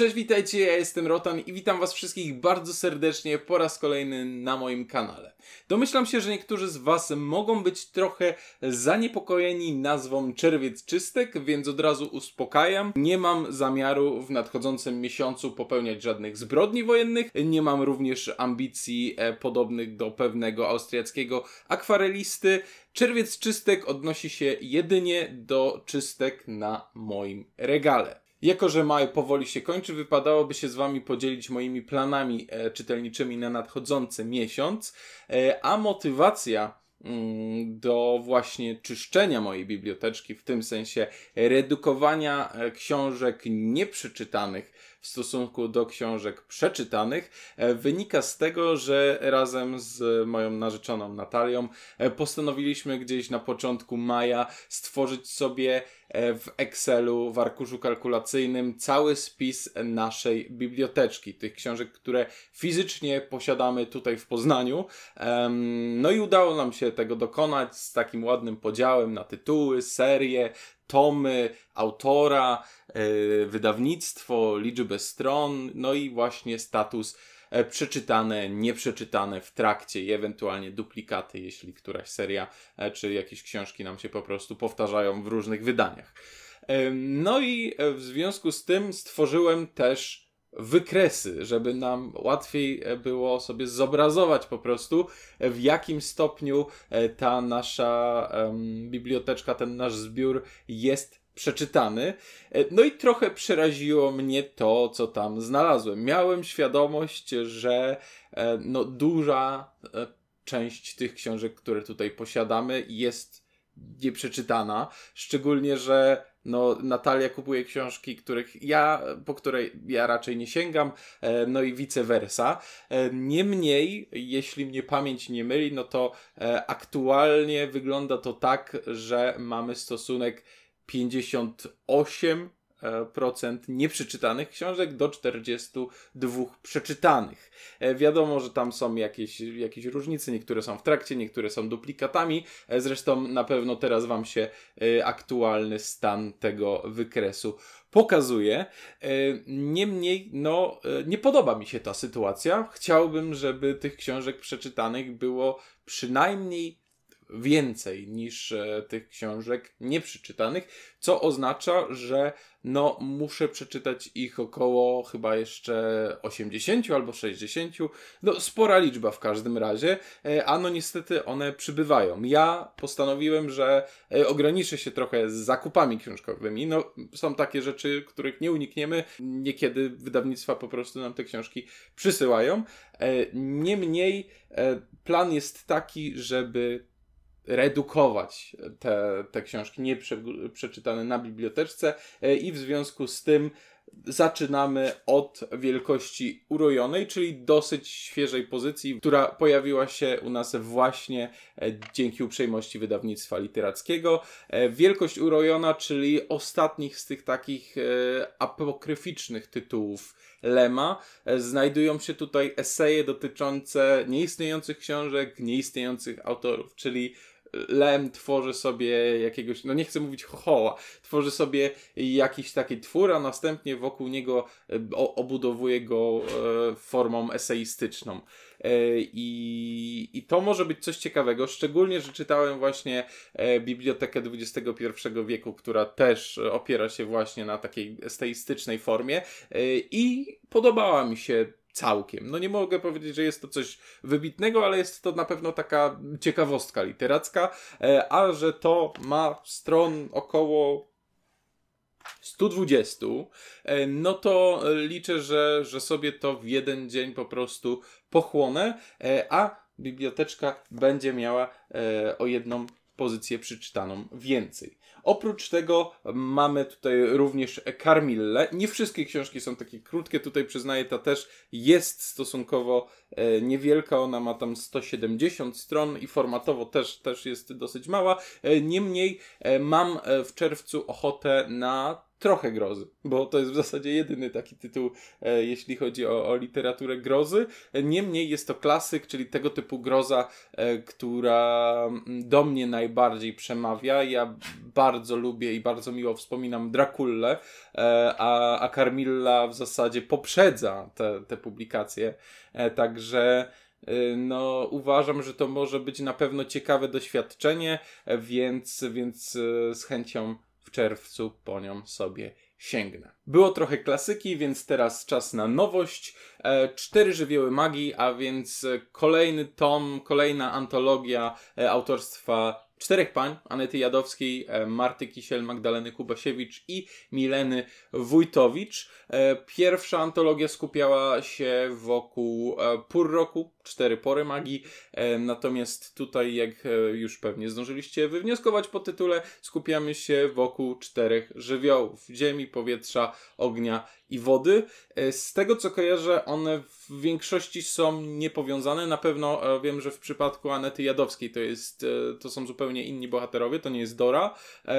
Cześć, witajcie, ja jestem Rotan i witam was wszystkich bardzo serdecznie po raz kolejny na moim kanale. Domyślam się, że niektórzy z was mogą być trochę zaniepokojeni nazwą Czerwiec Czystek, więc od razu uspokajam. Nie mam zamiaru w nadchodzącym miesiącu popełniać żadnych zbrodni wojennych, nie mam również ambicji e, podobnych do pewnego austriackiego akwarelisty. Czerwiec Czystek odnosi się jedynie do czystek na moim regale. Jako, że maj powoli się kończy, wypadałoby się z Wami podzielić moimi planami e, czytelniczymi na nadchodzący miesiąc, e, a motywacja mm, do właśnie czyszczenia mojej biblioteczki, w tym sensie redukowania e, książek nieprzeczytanych w stosunku do książek przeczytanych, wynika z tego, że razem z moją narzeczoną Natalią postanowiliśmy gdzieś na początku maja stworzyć sobie E, w Excelu, w arkuszu kalkulacyjnym cały spis naszej biblioteczki, tych książek, które fizycznie posiadamy tutaj w Poznaniu. No i udało nam się tego dokonać z takim ładnym podziałem na tytuły, serie, tomy, autora, e, wydawnictwo, liczbę stron, no i właśnie status E, przeczytane, nieprzeczytane w trakcie i ewentualnie duplikaty, jeśli któraś seria e, czy jakieś książki nam się po prostu powtarzają w różnych wydaniach. No i e, w związku z tym stworzyłem też wykresy, żeby nam łatwiej było sobie zobrazować po prostu, w jakim stopniu ta nasza um, biblioteczka, ten nasz zbiór jest przeczytany. E, no i trochę przeraziło mnie to, co tam znalazłem. Miałem świadomość, że e, no, duża e, część tych książek, które tutaj posiadamy, jest nieprzeczytana. Szczególnie, że no, Natalia kupuje książki, których ja, po której ja raczej nie sięgam, no i vice versa. Niemniej, jeśli mnie pamięć nie myli, no to aktualnie wygląda to tak, że mamy stosunek 58% nieprzeczytanych książek do 42 przeczytanych. E, wiadomo, że tam są jakieś, jakieś różnice, niektóre są w trakcie, niektóre są duplikatami. E, zresztą na pewno teraz Wam się e, aktualny stan tego wykresu pokazuje. Niemniej, no, nie podoba mi się ta sytuacja. Chciałbym, żeby tych książek przeczytanych było przynajmniej więcej niż e, tych książek nieprzeczytanych, co oznacza, że no muszę przeczytać ich około chyba jeszcze 80 albo 60, no spora liczba w każdym razie, e, a no niestety one przybywają. Ja postanowiłem, że e, ograniczę się trochę z zakupami książkowymi, no są takie rzeczy, których nie unikniemy, niekiedy wydawnictwa po prostu nam te książki przysyłają, niemniej plan jest taki, żeby redukować te, te książki nieprzeczytane na biblioteczce e, i w związku z tym zaczynamy od wielkości urojonej, czyli dosyć świeżej pozycji, która pojawiła się u nas właśnie e, dzięki uprzejmości wydawnictwa literackiego. E, wielkość urojona, czyli ostatnich z tych takich apokryficznych tytułów Lema. Znajdują się tutaj eseje dotyczące nieistniejących książek, nieistniejących autorów, czyli Lem tworzy sobie jakiegoś, no nie chcę mówić hohoła, tworzy sobie jakiś taki twór, a następnie wokół niego e, obudowuje go e, formą eseistyczną. E, I, I to może być coś ciekawego, szczególnie, że czytałem właśnie Bibliotekę XXI wieku, która też opiera się właśnie na takiej esteistycznej formie i podobała mi się całkiem. No nie mogę powiedzieć, że jest to coś wybitnego, ale jest to na pewno taka ciekawostka literacka, e, a że to ma stron około 120, e, no to liczę, że, że sobie to w jeden dzień po prostu pochłonę, e, a biblioteczka będzie miała o jedną pozycję przeczytaną więcej. Oprócz tego mamy tutaj również Carmille. Nie wszystkie książki są takie krótkie, tutaj przyznaję, ta też jest stosunkowo e, niewielka, ona ma tam 170 stron i formatowo też, też jest dosyć mała. E, niemniej e, mam w czerwcu ochotę na trochę grozy, bo to jest w zasadzie jedyny taki tytuł, e, jeśli chodzi o, o, literaturę grozy. Niemniej jest to klasyk, czyli tego typu groza, e, która mm, do mnie najbardziej przemawia. Ja bardzo lubię i bardzo miło wspominam Drakullę, e, a, a Carmilla w zasadzie poprzedza te, te publikacje. E, także e, no uważam, że to może być na pewno ciekawe doświadczenie, e, więc, więc z chęcią w czerwcu po nią sobie sięgnę. Było trochę klasyki, więc teraz czas na nowość. E, Cztery żywioły magii, a więc e, kolejny tom, kolejna antologia e, autorstwa czterech pań, Anety Jadowskiej, e, Marty Kisiel, Magdaleny Kubasiewicz i Mileny Wójtowicz. E, pierwsza antologia skupiała się wokół e, pór roku, cztery pory magii, natomiast tutaj, jak już pewnie zdążyliście wywnioskować po tytule, skupiamy się wokół czterech żywiołów, ziemi, powietrza, ognia i wody. E, z tego co kojarzę, one w większości są niepowiązane. Na pewno e, wiem, że w przypadku Anety Jadowskiej to, jest, e, to są zupełnie inni bohaterowie, to nie jest Dora.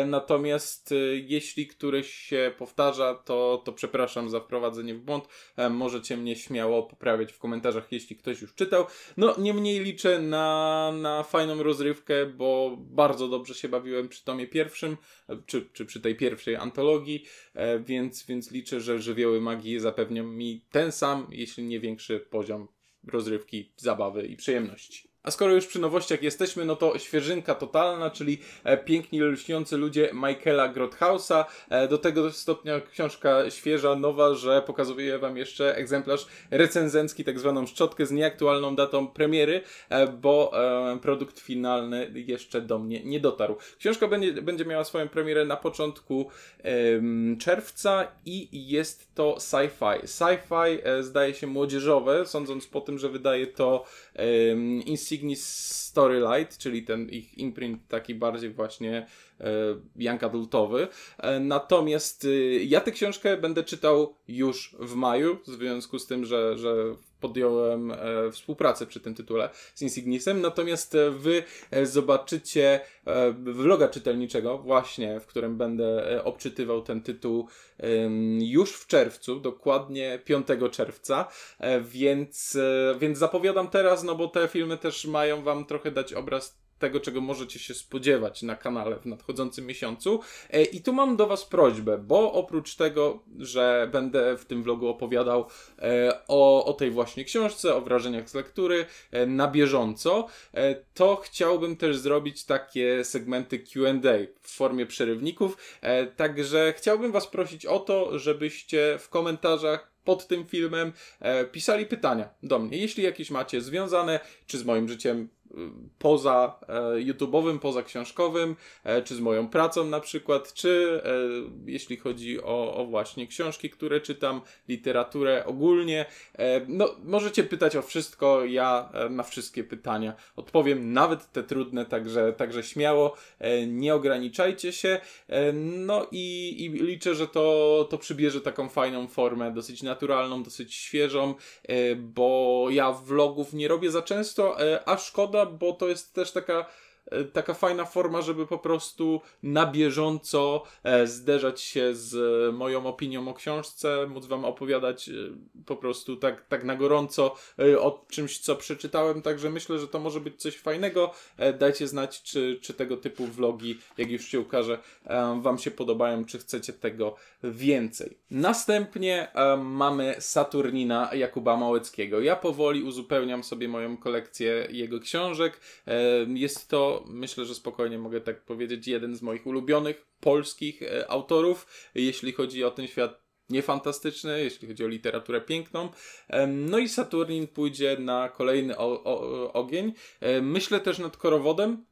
Natomiast jeśli któryś się powtarza, to, to przepraszam za wprowadzenie w błąd. Możecie mnie śmiało poprawiać w komentarzach, jeśli ktoś już czytał. No, niemniej liczę na, na fajną rozrywkę, bo bardzo dobrze się bawiłem przy tomie pierwszym, czy, czy przy tej pierwszej antologii, więc, więc liczę, że, że żywioły magii zapewnią mi ten sam, jeśli nie większy poziom rozrywki, zabawy i przyjemności. A skoro już przy nowościach jesteśmy, no to świeżynka totalna, czyli e, piękni lśniący ludzie Michaela Grothausa. E, do tego stopnia książka świeża, nowa, że pokazuję Wam jeszcze egzemplarz recenzencki, tak zwaną szczotkę z nieaktualną datą premiery, e, bo produkt finalny jeszcze do mnie nie dotarł. Książka będzie, będzie miała swoją premierę na początku czerwca i jest to sci-fi. Sci-fi zdaje się młodzieżowe, sądząc po tym, że wydaje to instytut Signis Storylight, czyli ten ich imprint taki bardziej właśnie E, Janka Adultowy. E, natomiast y, ja tę książkę będę czytał już w maju, w związku z tym, że, że podjąłem e, współpracę przy tym tytule z Insignisem. Natomiast wy zobaczycie vloga czytelniczego, właśnie w którym będę obczytywał ten tytuł już w czerwcu, dokładnie 5 czerwca. Więc, więc zapowiadam teraz, no bo te filmy też mają wam trochę dać obraz tego, czego możecie się spodziewać na kanale w nadchodzącym miesiącu. E, I tu mam do Was prośbę, bo oprócz tego, że będę w tym vlogu opowiadał e, o, o tej właśnie książce, o wrażeniach z lektury e, na bieżąco, to chciałbym też zrobić takie segmenty QA w formie przerywników. Także chciałbym Was prosić o to, żebyście w komentarzach pod tym filmem e, pisali pytania do mnie. Jeśli jakieś macie związane czy z moim życiem poza e, YouTube'owym, poza książkowym, e, czy z moją pracą na przykład, czy e, jeśli chodzi o, o, właśnie książki, które czytam, literaturę ogólnie. No, możecie pytać o wszystko, ja na wszystkie pytania odpowiem, nawet te trudne, także, także śmiało, nie ograniczajcie się. No i, i liczę, że to, to przybierze taką fajną formę, dosyć naturalną, dosyć świeżą, bo ja vlogów nie robię za często, a szkoda, bo to jest też taka E, taka fajna forma, żeby po prostu na bieżąco e, zderzać się z moją opinią o książce, móc wam opowiadać e, po prostu tak, tak na gorąco o czymś, co przeczytałem, także myślę, że to może być coś fajnego. Dajcie znać, czy, czy tego typu vlogi, jak już się ukaże, wam się podobają, czy chcecie tego więcej. Następnie mamy Saturnina Jakuba Małeckiego. Ja powoli uzupełniam sobie moją kolekcję jego książek. Jest to myślę, że spokojnie mogę tak powiedzieć, jeden z moich ulubionych polskich e, autorów, jeśli chodzi o ten świat niefantastyczny, jeśli chodzi o literaturę piękną. No i Saturnin pójdzie na kolejny o, o, ogień. E, myślę też nad korowodem,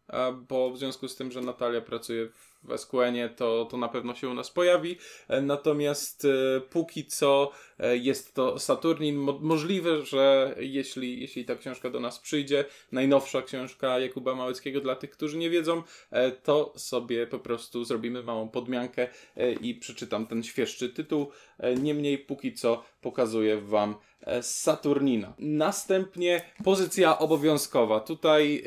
bo w związku z tym, że Natalia pracuje w SQN-ie, to, to na pewno się u nas pojawi. E, natomiast póki co E, jest to Saturnin. Mo- możliwe, że jeśli, jeśli ta książka do nas przyjdzie, najnowsza książka Jakuba Małeckiego, dla tych, którzy nie wiedzą, e, to sobie po prostu zrobimy małą podmiankę e, i przeczytam ten świeższy tytuł. Niemniej póki co pokazuję Wam Saturnina. Następnie pozycja obowiązkowa. Tutaj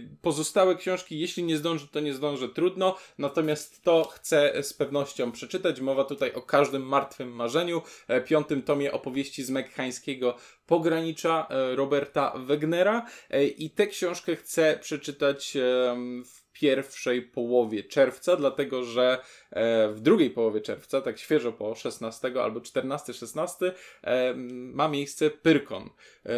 yy, pozostałe książki, jeśli nie zdążę, to nie zdążę, trudno, natomiast to chcę z pewnością przeczytać. Mowa tutaj o każdym martwym marzeniu. Piąty tym tomie opowieści z Mekkańskiego Pogranicza e, Roberta Wegnera e, i tę książkę chcę przeczytać w pierwszej połowie czerwca, dlatego że e, w drugiej połowie czerwca, tak świeżo po 16 albo 14-16, ma miejsce Pyrkon.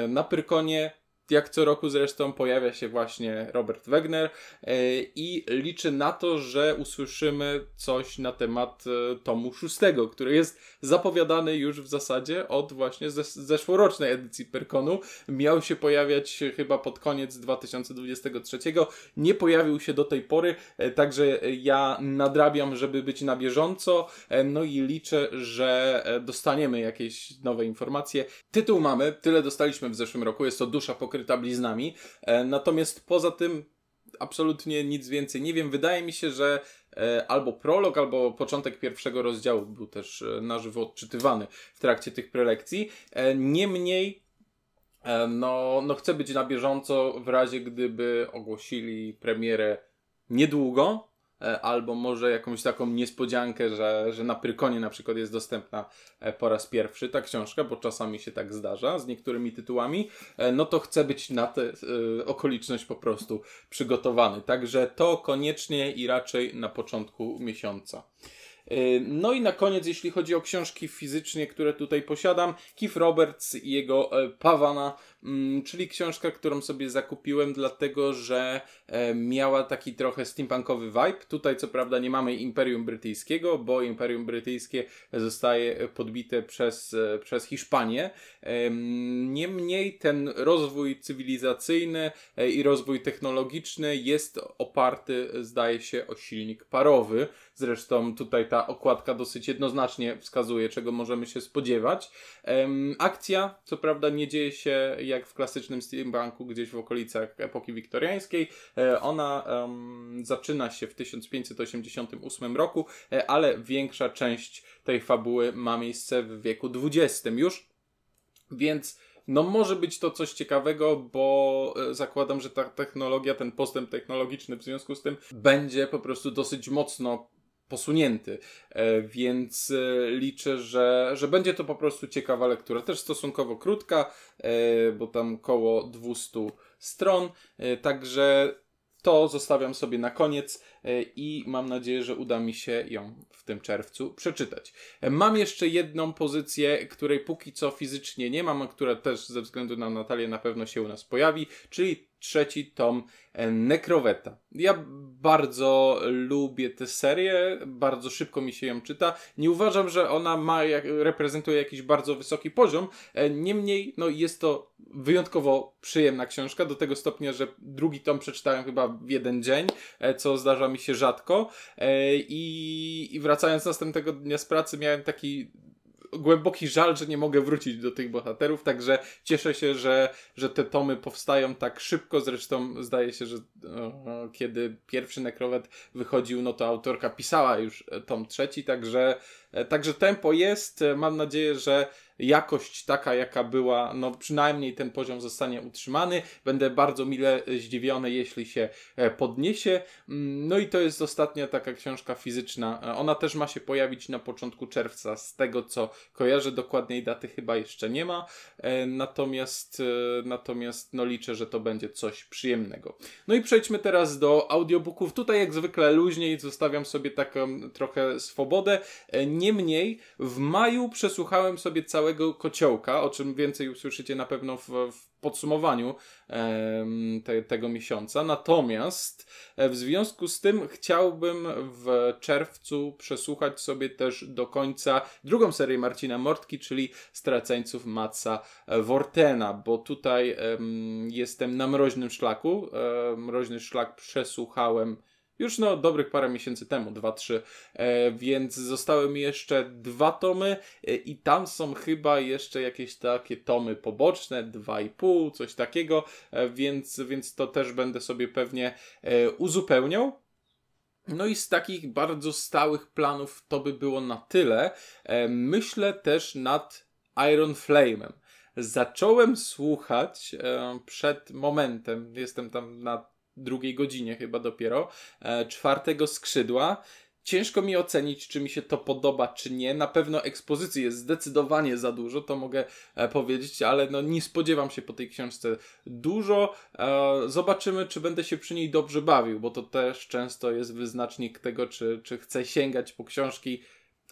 Na Pyrkonie jak co roku zresztą pojawia się właśnie Robert Wegner e, i liczy na to, że usłyszymy coś na temat e, tomu szóstego, który jest zapowiadany już w zasadzie od właśnie zeszłorocznej edycji Perkonu. Miał się pojawiać chyba pod koniec 2023. Nie pojawił się do tej pory, e, także ja nadrabiam, żeby być na bieżąco, no i liczę, że dostaniemy jakieś nowe informacje. Tytuł mamy, tyle dostaliśmy w zeszłym roku, jest to Dusza Pokryta tabliznami. E, natomiast poza tym absolutnie nic więcej nie wiem. Wydaje mi się, że e, albo prolog, albo początek pierwszego rozdziału był też e, na żywo odczytywany w trakcie tych prelekcji. Niemniej no, no chcę być na bieżąco w razie gdyby ogłosili premierę niedługo, E, albo może jakąś taką niespodziankę, że, że na Prykonie na przykład jest dostępna e, po raz pierwszy ta książka, bo czasami się tak zdarza z niektórymi tytułami, e, no to chcę być na tę okoliczność po prostu przygotowany. Także to koniecznie i raczej na początku miesiąca. No i na koniec, jeśli chodzi o książki fizycznie, które tutaj posiadam, Keith Roberts i jego Pawana Mm, czyli książka, którą sobie zakupiłem, dlatego że e, miała taki trochę steampunkowy vibe. Tutaj, co prawda, nie mamy Imperium Brytyjskiego, bo Imperium Brytyjskie zostaje podbite przez, e, przez Hiszpanię. Niemniej ten rozwój cywilizacyjny e, i rozwój technologiczny jest oparty, zdaje się, o silnik parowy. Zresztą tutaj ta okładka dosyć jednoznacznie wskazuje, czego możemy się spodziewać. Akcja, co prawda, nie dzieje się jak w klasycznym steampunku gdzieś w okolicach epoki wiktoriańskiej. E, ona um, zaczyna się w 1588 roku, e, ale większa część tej fabuły ma miejsce w wieku XX już, więc no może być to coś ciekawego, bo e, zakładam, że ta technologia, ten postęp technologiczny w związku z tym będzie po prostu dosyć mocno posunięty, e, więc e, liczę, że, że będzie to po prostu ciekawa lektura. Też stosunkowo krótka, e, bo tam koło 200 stron, także to zostawiam sobie na koniec i mam nadzieję, że uda mi się ją w tym czerwcu przeczytać. Mam jeszcze jedną pozycję, której póki co fizycznie nie mam, a która też ze względu na Natalię na pewno się u nas pojawi, czyli trzeci tom e, Nekroweta. Ja bardzo lubię tę serię, bardzo szybko mi się ją czyta. Nie uważam, że ona ma, reprezentuje jakiś bardzo wysoki poziom. E, niemniej, no jest to wyjątkowo przyjemna książka, do tego stopnia, że drugi tom przeczytałem chyba w jeden dzień, e, co zdarza mi się rzadko. I, i wracając następnego dnia z pracy, miałem taki głęboki żal, że nie mogę wrócić do tych bohaterów, także cieszę się, że, że te tomy powstają tak szybko. Zresztą zdaje się, że no, kiedy pierwszy Nekrowet wychodził, no to autorka pisała już e, tom trzeci, także, e, także tempo jest. E, mam nadzieję, że jakość taka, jaka była, no przynajmniej ten poziom zostanie utrzymany. Będę bardzo mile zdziwiony, jeśli się e, podniesie. Mm, no i to jest ostatnia taka książka fizyczna. E, ona też ma się pojawić na początku czerwca, z tego co kojarzę, dokładnej daty chyba jeszcze nie ma. E, natomiast, natomiast no liczę, że to będzie coś przyjemnego. No i przejdźmy teraz do audiobooków. Tutaj jak zwykle luźniej zostawiam sobie taką trochę swobodę. Niemniej w maju przesłuchałem sobie całe kociołka, o czym więcej usłyszycie na pewno w, w podsumowaniu te, tego miesiąca. Natomiast e, w związku z tym chciałbym w czerwcu przesłuchać sobie też do końca drugą serię Marcina Mortki, czyli Straceńców Matsa Wortena, bo tutaj jestem na mroźnym szlaku. E, mroźny szlak przesłuchałem już no dobrych parę miesięcy temu, 2-3, e, więc zostały mi jeszcze dwa tomy e, i tam są chyba jeszcze jakieś takie tomy poboczne, 2,5, coś takiego, e, więc, więc to też będę sobie pewnie e, uzupełniał. No i z takich bardzo stałych planów to by było na tyle. E, myślę też nad Iron Flame'em. Zacząłem słuchać e, przed momentem, jestem tam na drugiej godzinie chyba dopiero, e, czwartego skrzydła. Ciężko mi ocenić, czy mi się to podoba, czy nie. Na pewno ekspozycji jest zdecydowanie za dużo, to mogę e, powiedzieć, ale no nie spodziewam się po tej książce dużo. E, zobaczymy, czy będę się przy niej dobrze bawił, bo to też często jest wyznacznik tego, czy, czy chcę sięgać po książki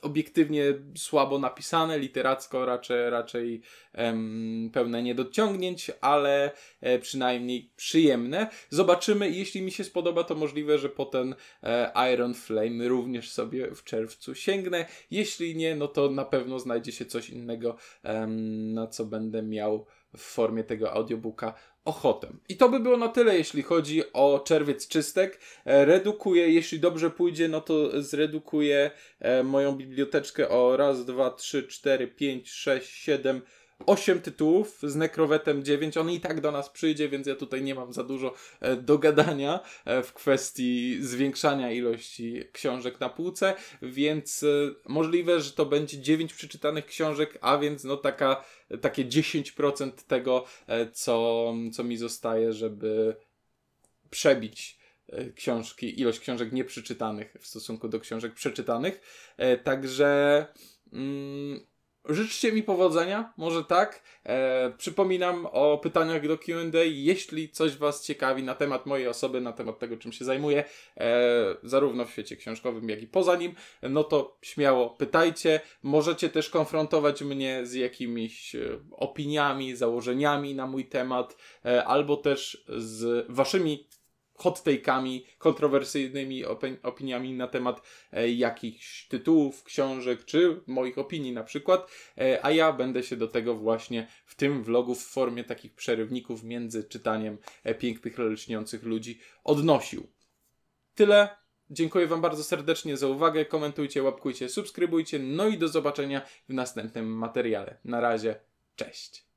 obiektywnie słabo napisane, literacko raczej, raczej em, pełne niedociągnięć, ale e, przynajmniej przyjemne. Zobaczymy, jeśli mi się spodoba, to możliwe, że po ten e, Iron Flame również sobie w czerwcu sięgnę. Jeśli nie, no to na pewno znajdzie się coś innego, em, na co będę miał w formie tego audiobooka ochotę. I to by było na tyle, jeśli chodzi o czerwiec czystek. E, Redukuje, jeśli dobrze pójdzie, no to zredukuję e, moją biblioteczkę o raz, dwa, trzy, cztery, pięć, sześć, siedem. 8 tytułów, z Necrowetem 9, on i tak do nas przyjdzie, więc ja tutaj nie mam za dużo e, do gadania e, w kwestii zwiększania ilości książek na półce, więc e, możliwe, że to będzie 9 przeczytanych książek, a więc no taka, takie 10% tego, co, co mi zostaje, żeby przebić książki, ilość książek nieprzeczytanych w stosunku do książek przeczytanych. Także mm, Życzcie mi powodzenia, może tak. E, przypominam o pytaniach do QA. Jeśli coś Was ciekawi na temat mojej osoby, na temat tego, czym się zajmuję, e, zarówno w świecie książkowym, jak i poza nim, no to śmiało pytajcie. Możecie też konfrontować mnie z jakimiś e, opiniami, założeniami na mój temat, e, albo też z Waszymi hot take'ami, kontrowersyjnymi opiniami na temat e, jakichś tytułów, książek czy moich opinii na przykład, e, a ja będę się do tego właśnie w tym vlogu w formie takich przerywników między czytaniem e, pięknych, leczniących ludzi odnosił. Tyle. Dziękuję Wam bardzo serdecznie za uwagę. Komentujcie, łapkujcie, subskrybujcie. No i do zobaczenia w następnym materiale. Na razie, cześć.